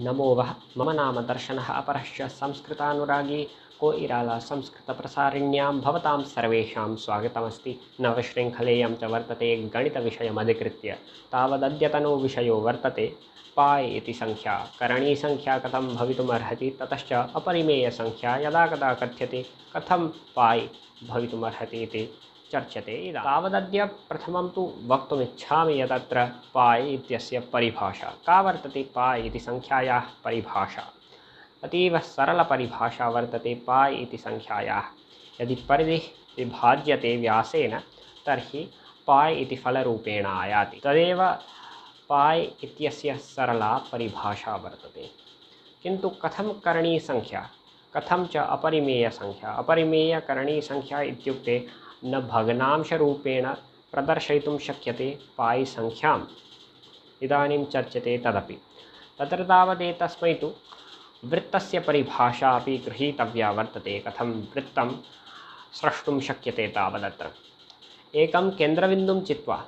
नमो वह मम नाम दर्शनः अपरश्च संस्कृतानुरागी को इराला संस्कृतप्रसारिण्यां भवतां सर्वेषां स्वागतमस्ति नवशृङ्खलेयं च वर्तते गणितविषयमधिकृत्य तावदद्यतनो विषयो वर्तते संख्या इति सङ्ख्या करणीसङ्ख्या कथं भवितुमर्हति ततश्च अपरिमेयसङ्ख्या यदा कदा कथ्यते कथम पाय् भवती चर्चते तावदद्य प्रथमं तु वक्तुमिच्छामि यदत्र पाय् इत्यस्य परिभाषा का वर्तते है इति सङ्ख्यायाः परिभाषा अतीव सरलपरिभाषा वर्तते है इति सङ्ख्यायाः यदि परिधिः विभाज्यते व्यासेन तर्हि पाय् इति फलरूपेण आयाति तदेव इत्यस्य सरला परिभाषा वर्तते किन्तु कथं करणीसङ्ख्या कथं च अपरिमेयसङ्ख्या अपरिमेयकरणीसङ्ख्या इत्युक्ते न भग्नांशरूपेण प्रदर्शयितुं शक्यते पायिसङ्ख्याम् इदानीं चर्च्यते तदपि तत्र तावत् तस्मै तु वृत्तस्य परिभाषा अपि गृहीतव्या वर्तते कथं वृत्तं स्रष्टुं शक्यते तावदत्र एकं केन्द्रबिन्दुं चित्वा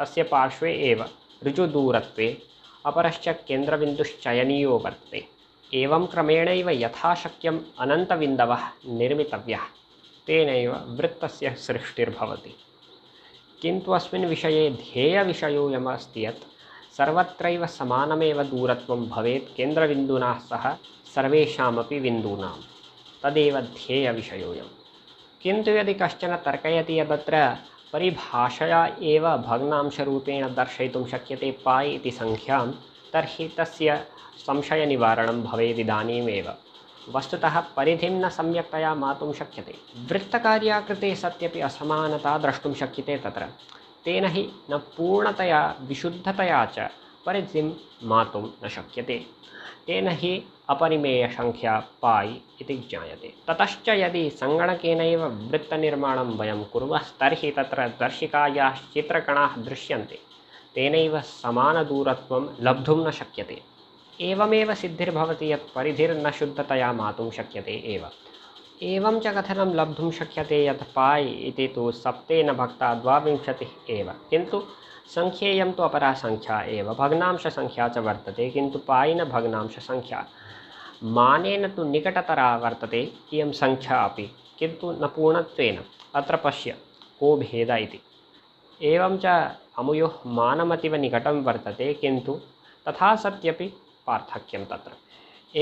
तस्य पार्श्वे एव ऋजुदूरत्वे अपरश्च केन्द्रबिन्दुश्चयनीयो वर्तते एवं क्रमेणैव यथाशक्यम् अनन्तबिन्दवः निर्मितव्यः तेन वृत्त सृष्टिर्भवति किंतु अस्मिन् विषय ध्येयविषयोऽयमस्ति यत् सर्वत्रैव समानमेव दूरत्वं भवेत् केन्द्रबिन्दुना सह सर्वेषामपि बिन्दूनां तदेव ध्येयविषयोऽयं यदि कशन तर्कयति यदत्र परिभाषया एव भग्नांशरूपेण दर्शयितुं शक्यते पाय् इति सङ्ख्यां तर्हि तस्य संशयनिवारणं भवेदिदानीमेव वस्तुतः परिधिं न सम्यक्तया मातुं शक्यते वृत्तकार्याकृते सत्यपि असमानता द्रष्टुं शक्यते तत्र तेन ही न पूर्णतया विशुद्धतया च परिधिं मातुं न शक्यते तेन हि अपरिमेयसङ्ख्या पाय् इति ज्ञायते यदि संगणक वृत्तनिर्माणं वयं कुर्मः तर्हि तत्र दर्शिकायाः चित्रकणाः दृश्यन्ते तेनैव समानदूरत्वं लब्धुं न शक्यते एवमेव सिद्धिर्भवति यत् परिधिर्न शुद्धतया मातुं शक्यते एव एवं च कथनं लब्धुं शक्यते यत् पाय् इति तु सप्तेन भक्ता द्वाविंशतिः एव किन्तु सङ्ख्येयं तु अपरा सङ्ख्या एव भग्नांशसङ्ख्या च वर्तते किन्तु पायिन भग्नांशसङ्ख्या मानेन तु निकटतरा वर्तते इयं सङ्ख्या अपि किन्तु न पूर्णत्वेन अत्र पश्य को भेद इति एवं च अमुयोः मानमतीव निकटं वर्तते किन्तु तथा सत्यपि पार्थक्यं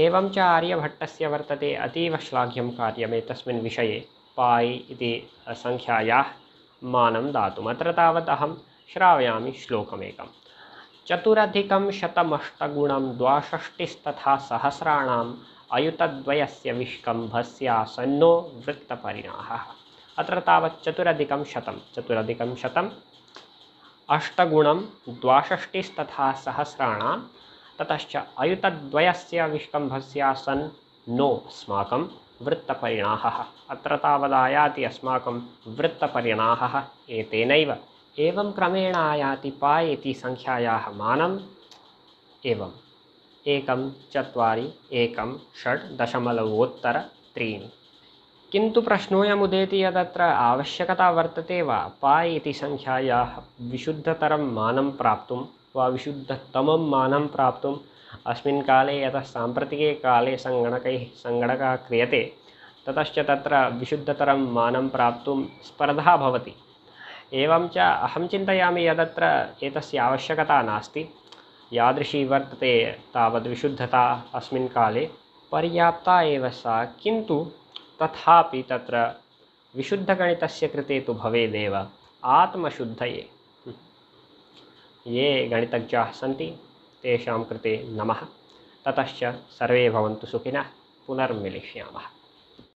एवं च आर्यभट्टस्य वर्तते अतीव श्लाघ्यं कार्यम् विषय विषये संख्या इति सङ्ख्यायाः मानं दातुम् अत्र तावत् अहं श्रावयामि श्लोकमेकं चतुरधिकं शतमष्टगुणं द्वाषष्टिस्तथा सहस्राणाम् अयुतद्वयस्य विष्कम्भस्यासन्नो वृत्तपरिणाहः अत्र तावत् चतुरधिकं शतं चतुरधिकं शतम् अष्टगुणं द्वाषष्टिस्तथा ततच अयुतद्वयस्य विष्कम्भस्यासन् नोऽस्माकं वृत्तपरिणाहः अत्र तावदायाति अस्माकं वृत्तपरिणाहः एतेनैव एवं क्रमेण आयाति पा इति सङ्ख्यायाः मानम् एवम् एकं चत्वारि एकं षट् दशमलवोत्तरत्रीणि किन्तु प्रश्नोऽयमुदेति यदत्र आवश्यकता वर्तते वा पा इति सङ्ख्यायाः विशुद्धतरं मानं प्राप्तुं वाविशुद्धतमं मानं प्राप्तुम् अस्मिन् काले यतः साम्प्रतिके काले सङ्गणकैः सङ्गणकः क्रियते ततश्च तत्र विशुद्धतरं मानं प्राप्तुं स्पर्धा एवं च अहं चिन्तयामि यदत्र एतस्य आवश्यकता नास्ति यादृशी वर्तते तावद्विशुद्धता अस्मिन् काले पर्याप्ता एव सा किन्तु तथापि तत्र विशुद्धगणितस्य कृते तु ये गणितज्ञाः सी तम कृते नम ततच सर्वे सुखिन सुखिनः